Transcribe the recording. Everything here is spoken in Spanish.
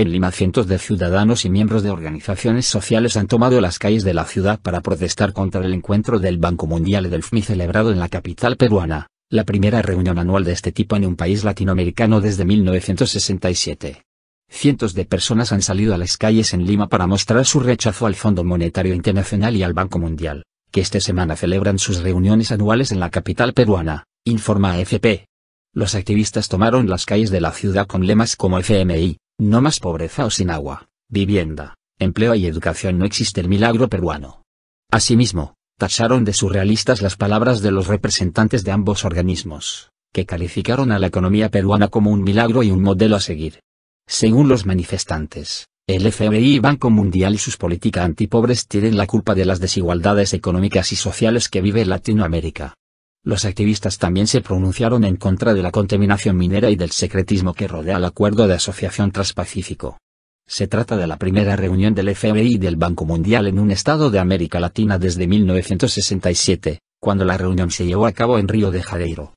En Lima cientos de ciudadanos y miembros de organizaciones sociales han tomado las calles de la ciudad para protestar contra el encuentro del Banco Mundial y del FMI celebrado en la capital peruana, la primera reunión anual de este tipo en un país latinoamericano desde 1967. Cientos de personas han salido a las calles en Lima para mostrar su rechazo al Fondo Monetario Internacional y al Banco Mundial, que esta semana celebran sus reuniones anuales en la capital peruana, informa AFP. Los activistas tomaron las calles de la ciudad con lemas como FMI, no más pobreza o sin agua, vivienda, empleo y educación no existe el milagro peruano. Asimismo, tacharon de surrealistas las palabras de los representantes de ambos organismos, que calificaron a la economía peruana como un milagro y un modelo a seguir. Según los manifestantes, el FBI y Banco Mundial y sus políticas antipobres tienen la culpa de las desigualdades económicas y sociales que vive Latinoamérica, los activistas también se pronunciaron en contra de la contaminación minera y del secretismo que rodea el acuerdo de asociación transpacífico. Se trata de la primera reunión del FBI y del Banco Mundial en un estado de América Latina desde 1967, cuando la reunión se llevó a cabo en Río de Janeiro.